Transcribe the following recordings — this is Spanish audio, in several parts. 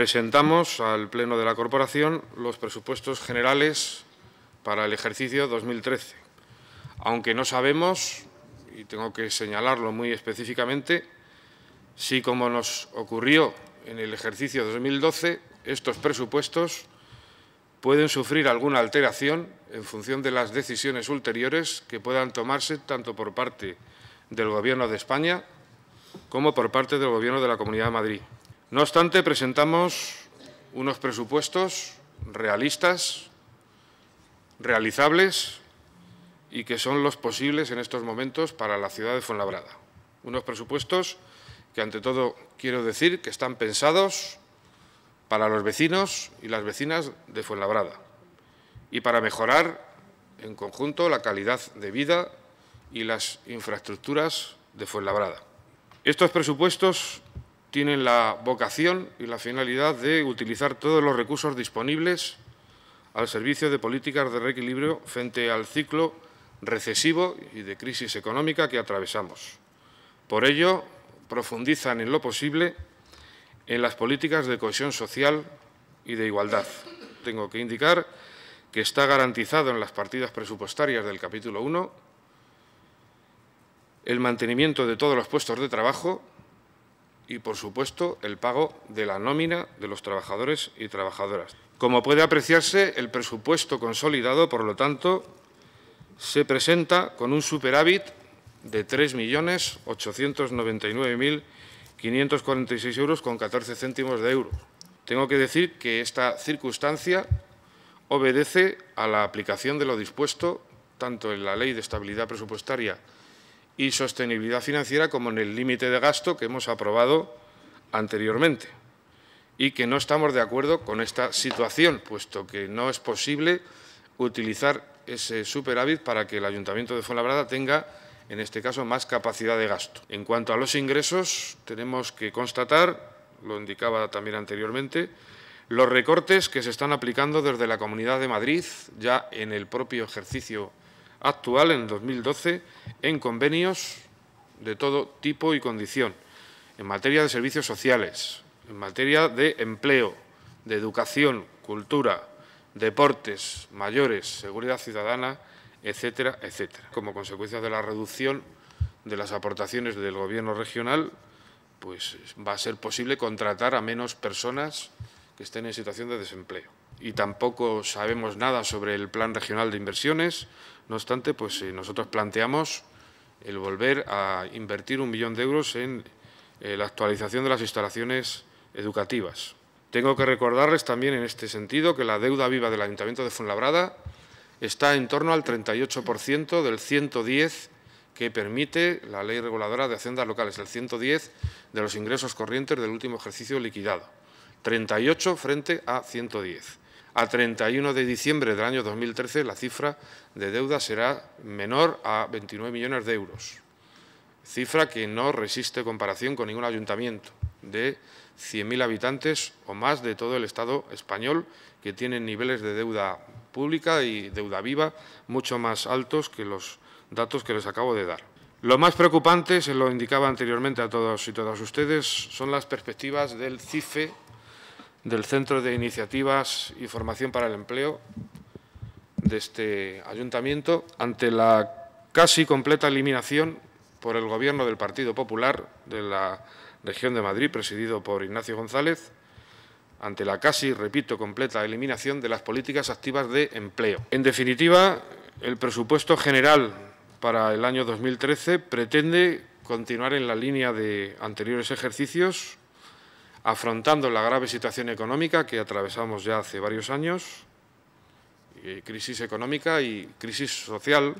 presentamos al Pleno de la Corporación los presupuestos generales para el ejercicio 2013. Aunque no sabemos, y tengo que señalarlo muy específicamente, si como nos ocurrió en el ejercicio 2012, estos presupuestos pueden sufrir alguna alteración en función de las decisiones ulteriores que puedan tomarse tanto por parte del Gobierno de España como por parte del Gobierno de la Comunidad de Madrid. No obstante, presentamos unos presupuestos realistas, realizables y que son los posibles en estos momentos para la ciudad de Fuenlabrada. Unos presupuestos que, ante todo, quiero decir que están pensados para los vecinos y las vecinas de Fuenlabrada y para mejorar en conjunto la calidad de vida y las infraestructuras de Fuenlabrada. Estos presupuestos tienen la vocación y la finalidad de utilizar todos los recursos disponibles al servicio de políticas de reequilibrio frente al ciclo recesivo y de crisis económica que atravesamos. Por ello, profundizan en lo posible en las políticas de cohesión social y de igualdad. Tengo que indicar que está garantizado en las partidas presupuestarias del capítulo 1 el mantenimiento de todos los puestos de trabajo y, por supuesto, el pago de la nómina de los trabajadores y trabajadoras. Como puede apreciarse, el presupuesto consolidado, por lo tanto, se presenta con un superávit de 3.899.546 euros con 14 céntimos de euro. Tengo que decir que esta circunstancia obedece a la aplicación de lo dispuesto tanto en la Ley de Estabilidad Presupuestaria y sostenibilidad financiera como en el límite de gasto que hemos aprobado anteriormente y que no estamos de acuerdo con esta situación, puesto que no es posible utilizar ese superávit para que el Ayuntamiento de Fuenlabrada tenga, en este caso, más capacidad de gasto. En cuanto a los ingresos, tenemos que constatar, lo indicaba también anteriormente, los recortes que se están aplicando desde la Comunidad de Madrid, ya en el propio ejercicio actual en 2012 en convenios de todo tipo y condición, en materia de servicios sociales, en materia de empleo, de educación, cultura, deportes, mayores, seguridad ciudadana, etcétera, etcétera. Como consecuencia de la reducción de las aportaciones del Gobierno regional, pues va a ser posible contratar a menos personas estén en situación de desempleo. Y tampoco sabemos nada sobre el Plan Regional de Inversiones. No obstante, pues eh, nosotros planteamos el volver a invertir un millón de euros en eh, la actualización de las instalaciones educativas. Tengo que recordarles también en este sentido que la deuda viva del Ayuntamiento de Fuenlabrada está en torno al 38% del 110 que permite la Ley Reguladora de Haciendas Locales, el 110 de los ingresos corrientes del último ejercicio liquidado. 38 frente a 110. A 31 de diciembre del año 2013 la cifra de deuda será menor a 29 millones de euros, cifra que no resiste comparación con ningún ayuntamiento de 100.000 habitantes o más de todo el Estado español, que tienen niveles de deuda pública y deuda viva mucho más altos que los datos que les acabo de dar. Lo más preocupante, se lo indicaba anteriormente a todos y todas ustedes, son las perspectivas del CIFE del Centro de Iniciativas y Formación para el Empleo de este ayuntamiento ante la casi completa eliminación por el Gobierno del Partido Popular de la región de Madrid, presidido por Ignacio González, ante la casi, repito, completa eliminación de las políticas activas de empleo. En definitiva, el presupuesto general para el año 2013 pretende continuar en la línea de anteriores ejercicios, afrontando la grave situación económica que atravesamos ya hace varios años, crisis económica y crisis social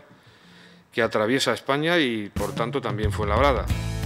que atraviesa España y, por tanto, también fue labrada.